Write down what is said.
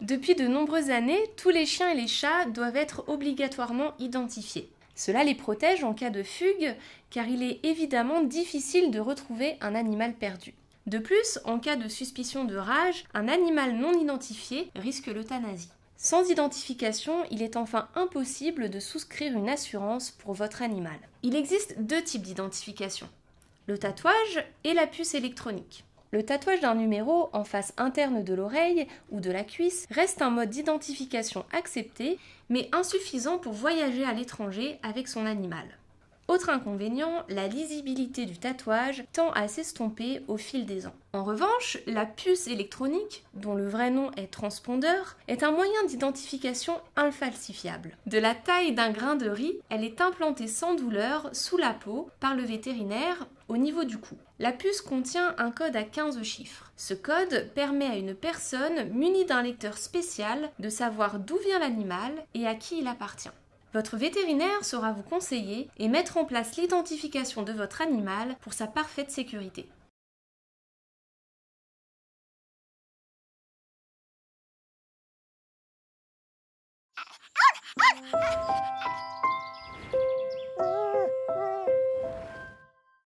Depuis de nombreuses années, tous les chiens et les chats doivent être obligatoirement identifiés. Cela les protège en cas de fugue, car il est évidemment difficile de retrouver un animal perdu. De plus, en cas de suspicion de rage, un animal non identifié risque l'euthanasie. Sans identification, il est enfin impossible de souscrire une assurance pour votre animal. Il existe deux types d'identification, le tatouage et la puce électronique. Le tatouage d'un numéro en face interne de l'oreille ou de la cuisse reste un mode d'identification accepté, mais insuffisant pour voyager à l'étranger avec son animal. Autre inconvénient, la lisibilité du tatouage tend à s'estomper au fil des ans. En revanche, la puce électronique, dont le vrai nom est transpondeur, est un moyen d'identification infalsifiable. De la taille d'un grain de riz, elle est implantée sans douleur sous la peau par le vétérinaire au niveau du cou. La puce contient un code à 15 chiffres. Ce code permet à une personne munie d'un lecteur spécial de savoir d'où vient l'animal et à qui il appartient. Votre vétérinaire saura vous conseiller et mettre en place l'identification de votre animal pour sa parfaite sécurité.